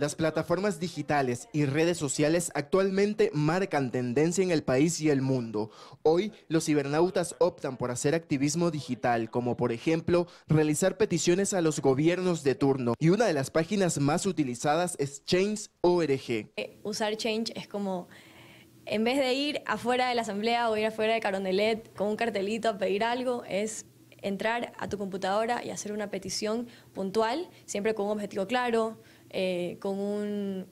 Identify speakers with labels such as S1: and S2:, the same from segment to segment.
S1: Las plataformas digitales y redes sociales actualmente marcan tendencia en el país y el mundo. Hoy, los cibernautas optan por hacer activismo digital, como por ejemplo realizar peticiones a los gobiernos de turno. Y una de las páginas más utilizadas es Change.org.
S2: Eh, usar Change es como en vez de ir afuera de la asamblea o ir afuera de Caronelet con un cartelito a pedir algo, es entrar a tu computadora y hacer una petición puntual, siempre con un objetivo claro, eh, con un,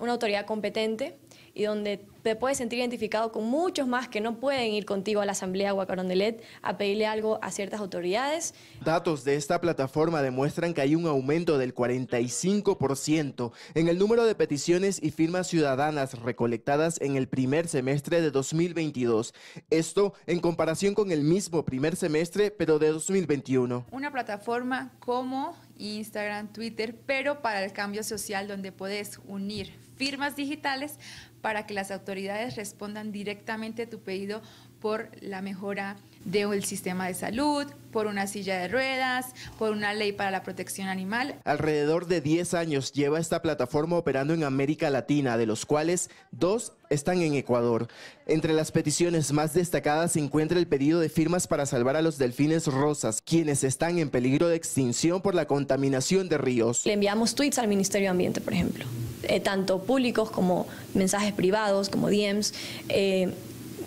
S2: una autoridad competente y donde te puedes sentir identificado con muchos más que no pueden ir contigo a la Asamblea Guacarondelet a pedirle algo a ciertas
S1: autoridades. Datos de esta plataforma demuestran que hay un aumento del 45% en el número de peticiones y firmas ciudadanas recolectadas en el primer semestre de 2022. Esto en comparación con el mismo primer semestre, pero de 2021.
S3: Una plataforma como Instagram, Twitter, pero para el cambio social donde puedes unir firmas digitales para que las autoridades respondan directamente a tu pedido por la mejora del sistema de salud, por una silla de ruedas, por una ley para la protección animal.
S1: Alrededor de 10 años lleva esta plataforma operando en América Latina, de los cuales dos están en Ecuador. Entre las peticiones más destacadas se encuentra el pedido de firmas para salvar a los delfines rosas, quienes están en peligro de extinción por la contaminación de ríos.
S2: Le enviamos tweets al Ministerio de Ambiente, por ejemplo, eh, tanto públicos como mensajes privados, como DMs, eh,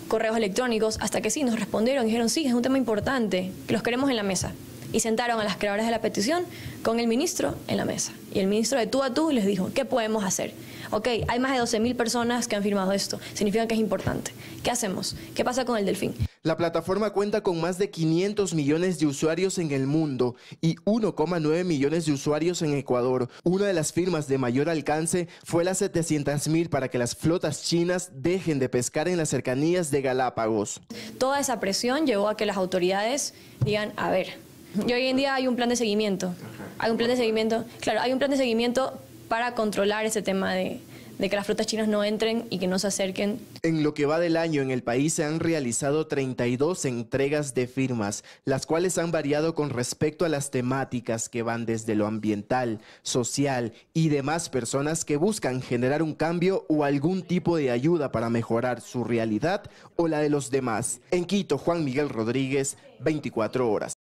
S2: correos electrónicos, hasta que sí, nos respondieron y dijeron, sí, es un tema importante, los queremos en la mesa. Y sentaron a las creadoras de la petición con el ministro en la mesa. Y el ministro de tú a tú les dijo, ¿qué podemos hacer? Ok, hay más de 12.000 personas que han firmado esto, significa que es importante. ¿Qué hacemos? ¿Qué pasa con el delfín?
S1: La plataforma cuenta con más de 500 millones de usuarios en el mundo y 1,9 millones de usuarios en Ecuador. Una de las firmas de mayor alcance fue la 700.000 para que las flotas chinas dejen de pescar en las cercanías de Galápagos.
S2: Toda esa presión llevó a que las autoridades digan, a ver, y hoy en día hay un plan de seguimiento. Hay un plan de seguimiento, claro, hay un plan de seguimiento para controlar ese tema de, de que las frutas chinas no entren y que no se acerquen.
S1: En lo que va del año en el país se han realizado 32 entregas de firmas, las cuales han variado con respecto a las temáticas que van desde lo ambiental, social y demás personas que buscan generar un cambio o algún tipo de ayuda para mejorar su realidad o la de los demás. En Quito, Juan Miguel Rodríguez, 24 horas.